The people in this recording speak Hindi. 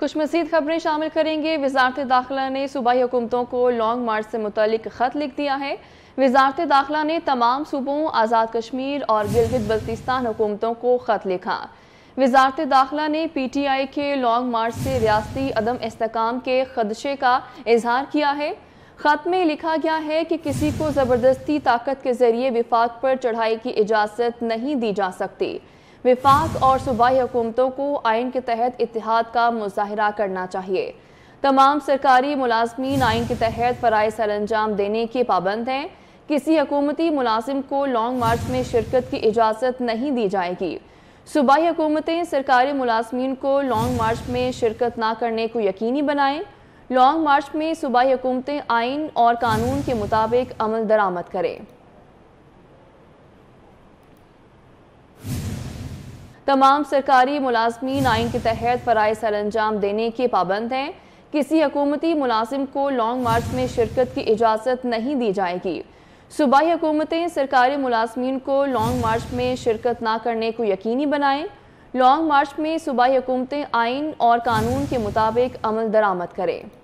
कुछ मजीद खबरें शामिल करेंगे वजारत दाखिला ने सूबाई हुकूमतों को लॉन्ग मार्च से मुतलिक ख़त लिख दिया है वजारत दाखिला ने तमाम सूबों आज़ाद कश्मीर और गिलगित बल्तिस्तान हुकूमतों को ख़त लिखा वजारत दाखिला ने पी टी आई के लॉन्ग मार्च से रियाती अदम इसकाम के खदशे का इजहार किया है ख़त में लिखा गया है कि किसी को ज़बरदस्ती ताकत के ज़रिए विफाक पर चढ़ाई की इजाज़त नहीं दी जा सकती विफाक और सूबाई हुकूमतों को आइन के तहत इतिहाद का मुजाहरा करना चाहिए तमाम सरकारी मुलाजमी आइन के तहत फ़राय सर अंजाम देने के पाबंद हैं किसी हकूमती मुलाजिम को लॉन्ग मार्च में शिरकत की इजाज़त नहीं दी जाएगी सूबाई हुकूमतें सरकारी मुलाजमीन को लॉन्ग मार्च में शिरकत ना करने को यकीनी बनाएं लॉन्ग मार्च में सूबाई हुकूमतें आइन और कानून के मुताबिक अमल दरामद करें तमाम सरकारी मुलाजमीन आइन के तहत फ़राय सर अंजाम देने के पाबंद हैं किसी हकूमती मुलाजिम को लॉन्ग मार्च में शिरकत की इजाज़त नहीं दी जाएगी सूबाई हकूमतें सरकारी मुलाजमीन को लॉन्ग मार्च में शिरकत ना करने को यकीनी बनाएं लॉन्ग मार्च में सूबाई हुकूमतें आइन और कानून के मुताबिक अमल दरामद करें